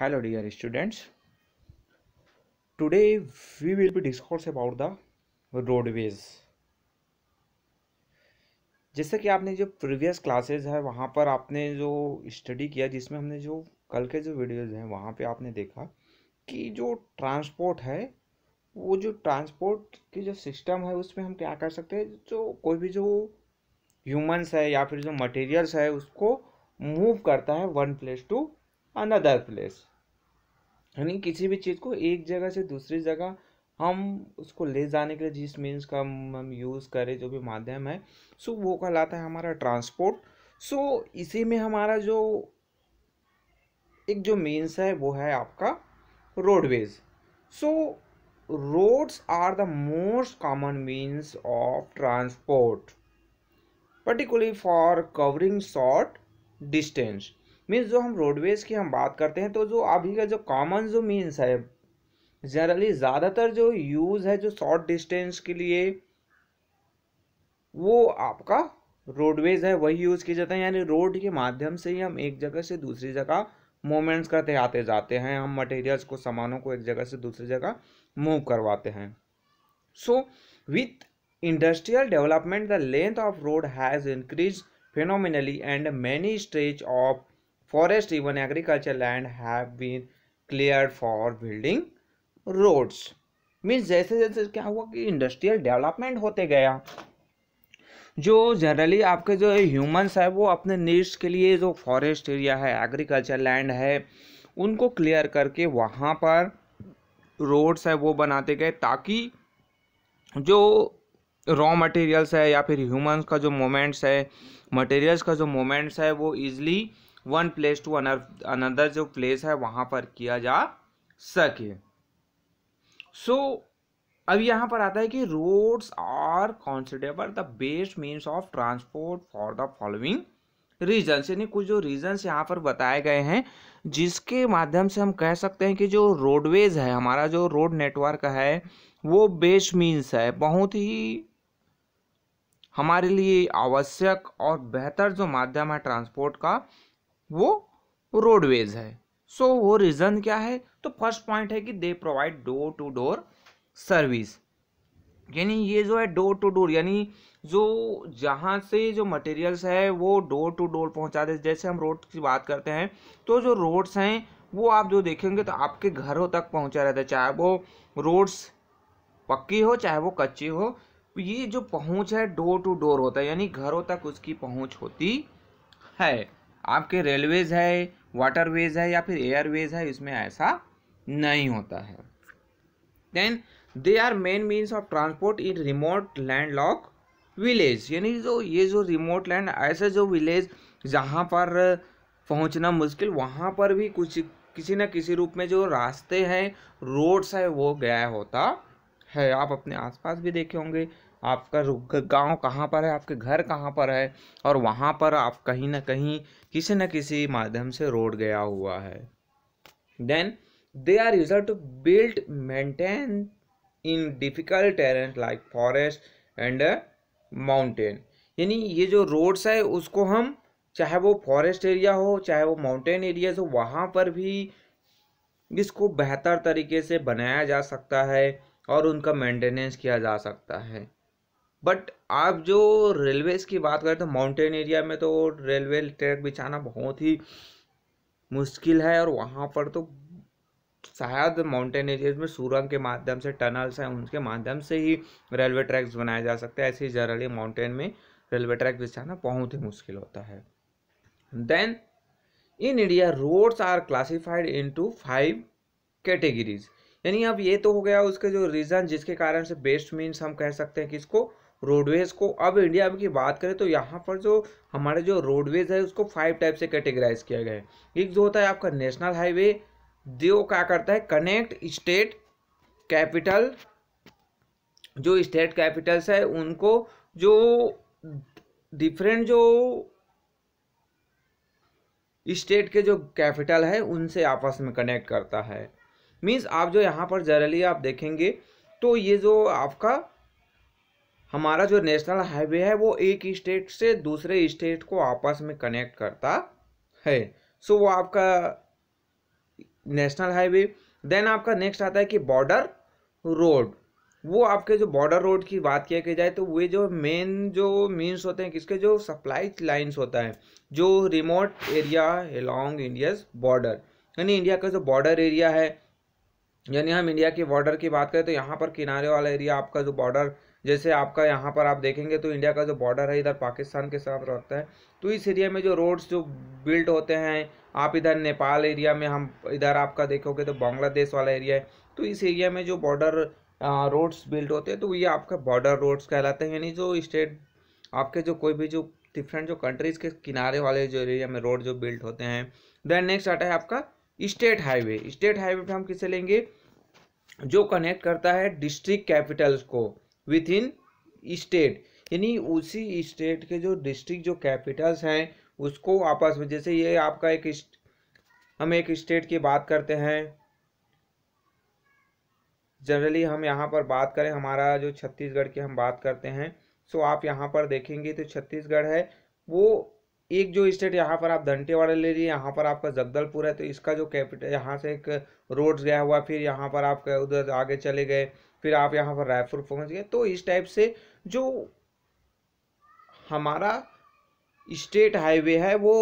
hello dear students today we will be discourse about the roadways जैसे कि आपने जो प्रीवियस क्लासेस है वहाँ पर आपने जो स्टडी किया जिसमें हमने जो कल के जो वीडियोस हैं वहाँ पे आपने देखा कि जो ट्रांसपोर्ट है वो जो ट्रांसपोर्ट की जो सिस्टम है उसमें हम क्या कर सकते हैं जो कोई भी जो ह्यूमंस है या फिर जो मटेरियल्स है उसको मूव करता है one place to another place यानी किसी भी चीज़ को एक जगह से दूसरी जगह हम उसको ले जाने के लिए जिस मीन्स का हम यूज़ करें जो भी माध्यम है सो वो कहलाता है हमारा ट्रांसपोर्ट सो इसी में हमारा जो एक जो मीन्स है वो है आपका roadways so roads are the most common means of transport particularly for covering short distance means जो हम रोडवेज़ की हम बात करते हैं तो जो अभी का जो कॉमन जो मीन्स है जनरली ज़्यादातर जो यूज़ है जो शॉर्ट डिस्टेंस के लिए वो आपका रोडवेज़ है वही यूज़ किया जाते हैं यानी रोड के माध्यम से ही हम एक जगह से दूसरी जगह मूवमेंट्स करते आते जाते हैं हम मटेरियल्स को सामानों को एक जगह से दूसरी जगह मूव करवाते हैं so with industrial development the length of road has increase phenomenally and many stretch of forest even agriculture land have been cleared for building roads means जैसे जैसे क्या हुआ कि इंडस्ट्रियल डेवलपमेंट होते गया जो जनरली आपके जो ह्यूमंस है वो अपने नीड्स के लिए जो फॉरेस्ट एरिया है एग्रीकल्चर लैंड है उनको क्लियर करके वहाँ पर रोड्स है वो बनाते गए ताकि जो रॉ मटेरियल्स है या फिर ह्यूमंस का जो मोमेंट्स है मटेरियल्स का जो मोमेंट्स है वो easily one place to another जो प्लेस है वहाँ पर किया जा सके सो so, अब यहाँ पर आता है कि roads are considerable the best means of transport for the following reasons यानी कुछ जो रीजन्स यहाँ पर बताए गए हैं जिसके माध्यम से हम कह सकते हैं कि जो रोडवेज है हमारा जो रोड नेटवर्क है वो बेस्ट मीन्स है बहुत ही हमारे लिए आवश्यक और बेहतर जो माध्यम है ट्रांसपोर्ट का वो रोडवेज है सो so, वो रीज़न क्या है तो फर्स्ट पॉइंट है कि they provide door to door service यानी ये जो है डोर टू डोर यानी जो जहाँ से जो मटेरियल्स है वो डोर टू डोर पहुँचा दे जैसे हम रोड की बात करते हैं तो जो रोड्स हैं वो आप जो देखेंगे तो आपके घरों तक पहुँचा रहता है चाहे वो रोड्स पक्की हो चाहे वो कच्ची हो ये जो पहुँच है डोर टू डोर होता है यानी घरों तक उसकी पहुँच होती है आपके रेलवेज है वाटरवेज है या फिर एयरवेज है इसमें ऐसा नहीं होता है then they are main means of transport in remote land lock village यानी जो ये जो रिमोट लैंड ऐसे जो विलेज जहाँ पर पहुँचना मुश्किल वहाँ पर भी कुछ किसी न किसी रूप में जो रास्ते हैं रोड्स है वो गया होता है आप अपने आसपास भी देखे होंगे आपका गांव कहाँ पर है आपके घर कहाँ पर है और वहाँ पर आप कहीं ना कहीं किसी न किसी माध्यम से रोड गया हुआ है then they are use to build maintain in difficult terrain like forest and mountain यानी ये जो रोड्स है उसको हम चाहे वो फॉरेस्ट एरिया हो चाहे वो माउंटेन एरियाज हो वहाँ पर भी इसको बेहतर तरीके से बनाया जा सकता है और उनका मेंटेनेंस किया जा सकता है बट आप जो रेलवेज़ की बात करें तो माउंटेन एरिया में तो रेलवे ट्रैक बिछाना बहुत ही मुश्किल है और वहाँ पर तो शायद माउंटेन एरियाज में सुरंग के माध्यम से टनल्स हैं उनके माध्यम से ही रेलवे ट्रैक्स बनाए जा सकते हैं ऐसे ही जनरली माउंटेन में रेलवे ट्रैक बिछाना बहुत ही मुश्किल होता है then in India roads are classified to five categories यानी अब ये तो हो गया उसके जो रीज़न जिसके कारण से बेस्ट मीन्स हम कह सकते हैं कि इसको रोडवेज़ को अब इंडिया की बात करें तो यहाँ पर जो हमारे जो रोडवेज़ है उसको फाइव टाइप से कैटेगराइज किया गया है एक जो होता है आपका नेशनल हाईवे जो क्या करता है कनेक्ट स्टेट कैपिटल जो स्टेट कैपिटल्स है उनको जो डिफरेंट जो स्टेट के जो कैपिटल है उनसे आपस में कनेक्ट करता है मीन्स आप जो यहाँ पर जनरली आप देखेंगे तो ये जो आपका हमारा जो नेशनल हाईवे है वो एक स्टेट से दूसरे स्टेट को आपस में कनेक्ट करता है सो so, वो आपका नेशनल हाईवे देन आपका नेक्स्ट आता है कि बॉर्डर रोड वो आपके जो बॉर्डर रोड की बात किया की जाए तो वे जो मेन जो मीन्स होते हैं किसके जो सप्लाई लाइन्स होता है जो remote area along India's border यानी इंडिया का जो बॉर्डर एरिया है यानी हम इंडिया के बॉर्डर की बात करें तो यहाँ पर किनारे वाला एरिया आपका जो बॉर्डर जैसे आपका यहाँ पर आप देखेंगे तो इंडिया का जो बॉर्डर है इधर पाकिस्तान के साथ रहता है तो इस एरिया में जो रोड्स जो बिल्ड होते हैं आप इधर नेपाल एरिया में हम इधर आपका देखोगे तो बांग्लादेश वाला एरिया है तो इस एरिया में जो बॉर्डर रोड्स बिल्ड होते हैं तो ये आपका बॉर्डर रोड्स कहलाते हैं यानी जो स्टेट आपके जो कोई भी जो डिफरेंट जो कंट्रीज़ के किनारे वाले जो एरिया में रोड जो बिल्ड होते हैं देन नेक्स्ट आता है आपका स्टेट हाईवे स्टेट हाईवे पे हम किसे लेंगे जो कनेक्ट करता है डिस्ट्रिक्ट कैपिटल्स को विथ इन स्टेट यानी उसी स्टेट के जो डिस्ट्रिक्ट जो कैपिटल्स हैं उसको आपस में जैसे ये आपका एक हम एक स्टेट की बात करते हैं जनरली हम यहाँ पर बात करें हमारा जो छत्तीसगढ़ की हम बात करते हैं सो तो आप यहाँ पर देखेंगे तो छत्तीसगढ़ है वो एक जो स्टेट यहाँ पर आप दंटेवाड़ा ले लीजिए यहाँ पर आपका जगदलपुर है तो इसका जो कैपिटल यहाँ से एक रोड गया हुआ फिर यहाँ पर आप उधर आगे चले गए फिर आप यहाँ पर रायपुर पहुँच गए तो इस टाइप से जो हमारा स्टेट हाईवे है वो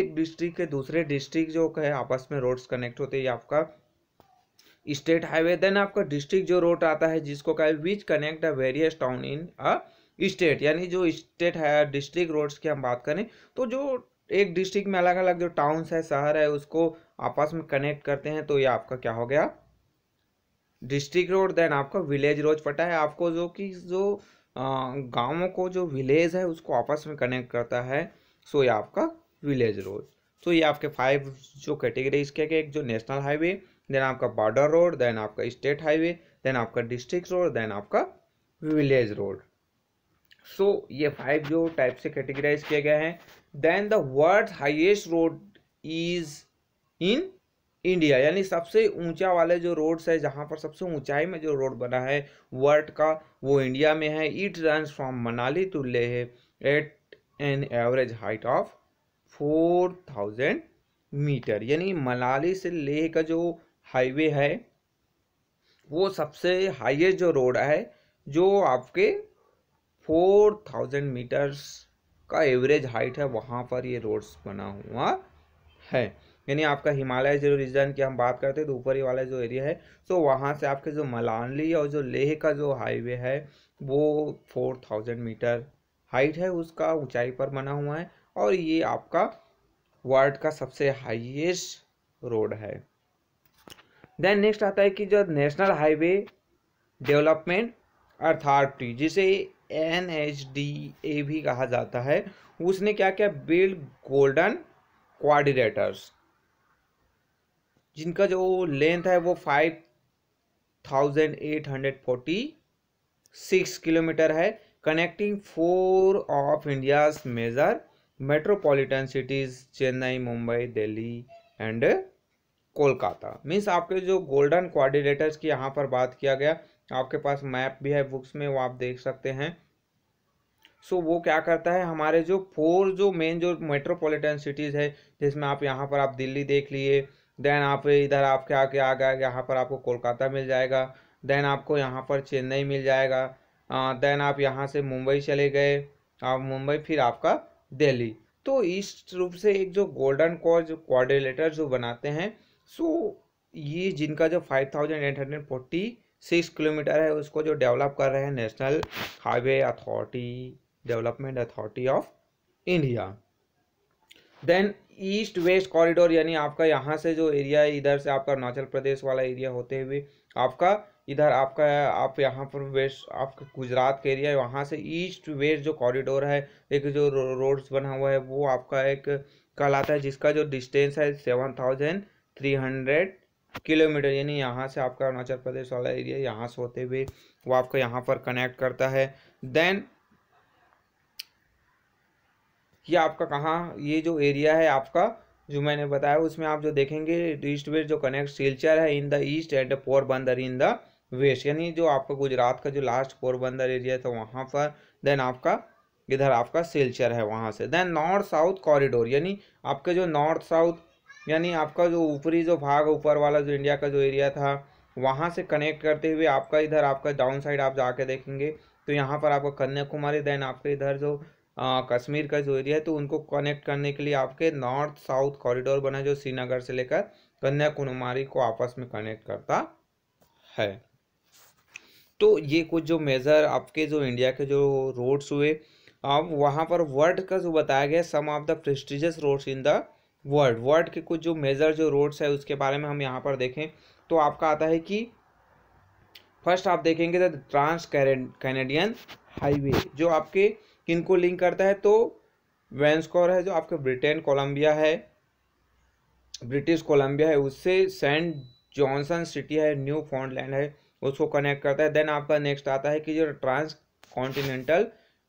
एक डिस्ट्रिक्ट के दूसरे डिस्ट्रिक्ट जो है आपस में रोड्स कनेक्ट होते हैं आपका स्टेट हाईवे देन आपका डिस्ट्रिक्ट जो रोड आता है जिसको कहा बीच connect a various town in a state यानी जो स्टेट है डिस्ट्रिक्ट रोड्स की हम बात करें तो जो एक डिस्ट्रिक्ट में अलग अलग जो टाउन्स है शहर है उसको आपस में कनेक्ट करते हैं तो ये आपका क्या हो गया डिस्ट्रिक्ट रोड देन आपका विलेज रोड पटा है आपको जो कि जो गांवों को जो विलेज है उसको आपस में कनेक्ट करता है सो ये आपका विलेज रोड तो ये आपके फाइव जो कैटेगरीज के एक जो नेशनल हाईवे देन आपका बॉर्डर रोड देन आपका स्टेट हाईवे देन आपका डिस्ट्रिक्ट रोड देन आपका विलेज रोड सो ये फाइव जो टाइप से कैटेगराइज किया गया है then the world highest road is in India यानी सबसे ऊंचा वाले जो रोड्स है जहाँ पर सबसे ऊंचाई में जो रोड बना है वर्ल्ड का वो इंडिया में है it run from Manali to Leh at an average height of four thousand meter यानी मनाली से लेह का जो हाईवे है वो सबसे हाईएस्ट जो रोड है जो आपके फोर थाउजेंड मीटर्स का एवरेज हाइट है वहाँ पर ये रोड्स बना हुआ है यानी आपका हिमालय जो रीजन की हम बात करते हैं तो ऊपर ही वाला जो एरिया है सो तो वहाँ से आपके जो मलानली और जो लेह का जो हाईवे है वो फोर थाउजेंड मीटर हाइट है उसका ऊंचाई पर बना हुआ है और ये आपका वर्ल्ड का सबसे हाईएस्ट रोड है देन नेक्स्ट आता है कि जो नेशनल हाईवे डेवलपमेंट अर्थात जिसे एन एच डी ए भी कहा जाता है उसने क्या क्या बिल्ड गोल्डन क्वारिनेटर्स जिनका जो लेंथ है वो five thousand eight hundred forty six kilometre है connecting four of India major metropolitan cities Chennai Mumbai Delhi and Kolkata means आपके जो गोल्डन कोऑर्डिनेटर्स की यहाँ पर बात किया गया आपके पास मैप भी है बुक्स में वो आप देख सकते हैं सो so, वो क्या करता है हमारे जो फोर जो मेन जो मेट्रोपॉलिटन सिटीज़ है जिसमें आप यहाँ पर आप दिल्ली देख लिए देन आप इधर आपके आके आ गया यहाँ पर आपको कोलकाता मिल जाएगा देन आपको यहाँ पर चेन्नई मिल जाएगा देन आप यहाँ से मुंबई चले गए आप मुंबई फिर आपका दिल्ली तो इस रूप से एक जो गोल्डन कॉज कोऑर्डिनेटर जो बनाते हैं सो ये जिनका जो five thousand eight hundred forty six kilometre है उसको जो डेवलप कर रहे हैं national highway authority development authority of India then east west corridor यानी आपका यहाँ से जो एरिया है इधर से आपका अरुणाचल प्रदेश वाला एरिया होते हुए आपका इधर आपका आप यहाँ पर वेस्ट आपके गुजरात के एरिया है वहाँ से ईस्ट वेस्ट जो कॉरिडोर है एक जो रोड्स बना हुआ है वो आपका एक कहलाता है जिसका जो डिस्टेंस है seven thousand three hundred kilometre यानी यहाँ से आपका अरुणाचल प्रदेश वाला एरिया यहाँ से होते हुए वो आपको यहाँ पर कनेक्ट करता है देन ये आपका कहाँ ये जो एरिया है आपका जो मैंने बताया उसमें आप जो देखेंगे ईस्ट वेस्ट जो कनेक्ट सिलचर है in the east and Porbandar in the west यानी जो आपका गुजरात का जो लास्ट पोरबंदर एरिया था वहाँ पर देन आपका इधर आपका सिलचर है वहाँ से देन नॉर्थ साउथ कॉरिडोर यानी आपके जो नॉर्थ साउथ यानी आपका जो ऊपरी जो भाग ऊपर वाला जो इंडिया का जो एरिया था वहाँ से कनेक्ट करते हुए आपका इधर आपका डाउन साइड आप जाके देखेंगे तो यहाँ पर आपका कन्याकुमारी देन आपके इधर जो आ, कश्मीर का जो एरिया है तो उनको कनेक्ट करने के लिए आपके नॉर्थ साउथ कॉरिडोर बना जो श्रीनगर से लेकर कन्याकुमारी को आपस में कनेक्ट करता है तो ये कुछ जो मेज़र आपके जो इंडिया के जो रोड्स हुए अब वहाँ पर वर्ल्ड का जो बताया गया some of the prestigious roads in the world world के कुछ जो मेजर जो रोड्स है उसके बारे में हम यहाँ पर देखें तो आपका आता है कि फर्स्ट आप देखेंगे तो ट्रांस कैनेडियन हाईवे जो आपके किन को लिंक करता है तो वैंसकोर है जो आपके ब्रिटेन कोलंबिया है ब्रिटिश कोलंबिया है उससे सेंट जॉनसन सिटी है न्यू फाउंडलैंड है उसको कनेक्ट करता है देन आपका नेक्स्ट आता है कि जो ट्रांस कॉन्टिनेंटल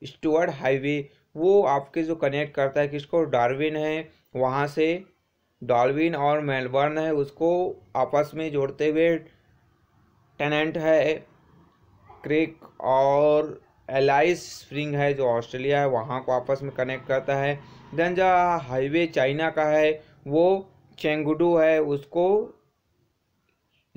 स्टूअर्ड हाईवे वो आपके जो कनेक्ट करता है किसको डार्विन है वहाँ से डॉल्विन और मेलबर्न है उसको आपस में जोड़ते हुए टेनेंट है क्रिक और एलाइस स्प्रिंग है जो ऑस्ट्रेलिया है वहाँ को आपस में कनेक्ट करता है देन जो हाईवे चाइना का है वो चेंगुडू है उसको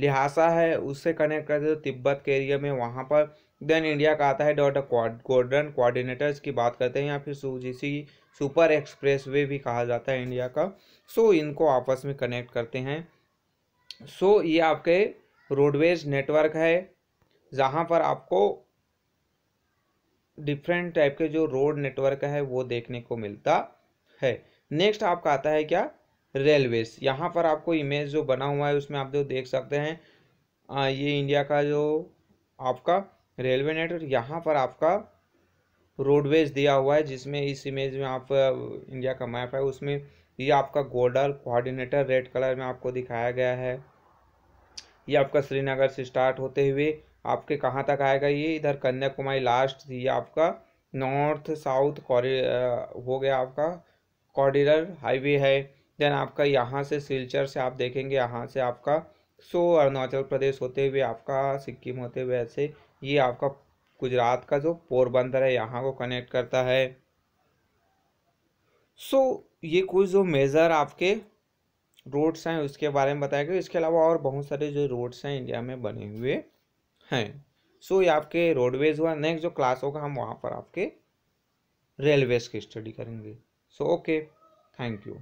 लिहासा है उससे कनेक्ट करते तो तिब्बत के एरिया में वहाँ पर देन इंडिया का आता है डॉट गोल्डन कोऑर्डिनेटर्स की बात करते हैं या फिर जिसी सुपर एक्सप्रेस वे भी कहा जाता है इंडिया का सो so, इनको आपस में कनेक्ट करते हैं सो so, ये आपके रोडवेज नेटवर्क है जहाँ पर आपको डिफरेंट टाइप के जो रोड नेटवर्क है वो देखने को मिलता है नेक्स्ट आपका आता है क्या रेलवेज यहाँ पर आपको इमेज जो बना हुआ है उसमें आप जो देख सकते हैं ये इंडिया का जो आपका रेलवे नेटवर्क यहाँ पर आपका रोडवेज दिया हुआ है जिसमें इस इमेज में आप इंडिया का मैप है उसमें ये आपका गोडल कोऑर्डिनेटर रेड कलर में आपको दिखाया गया है ये आपका श्रीनगर से स्टार्ट होते हुए आपके कहाँ तक आएगा ये इधर कन्याकुमारी लास्ट ये आपका नॉर्थ साउथ कॉरि हो गया आपका कॉरिडर हाईवे है देन आपका यहाँ से सिलचर से आप देखेंगे यहाँ से आपका सो अरुणाचल प्रदेश होते हुए आपका सिक्किम होते हुए ऐसे ये आपका गुजरात का जो पोरबंदर है यहाँ को कनेक्ट करता है सो so, ये कुछ जो मेज़र आपके रोड्स हैं उसके बारे में बताया गया इसके अलावा और बहुत सारे जो रोड्स हैं इंडिया में बने हुए हैं सो so, ये आपके रोडवेज हुआ नेक्स्ट जो क्लास होगा हम वहाँ पर आपके रेलवेज की स्टडी करेंगे सो ओके थैंक यू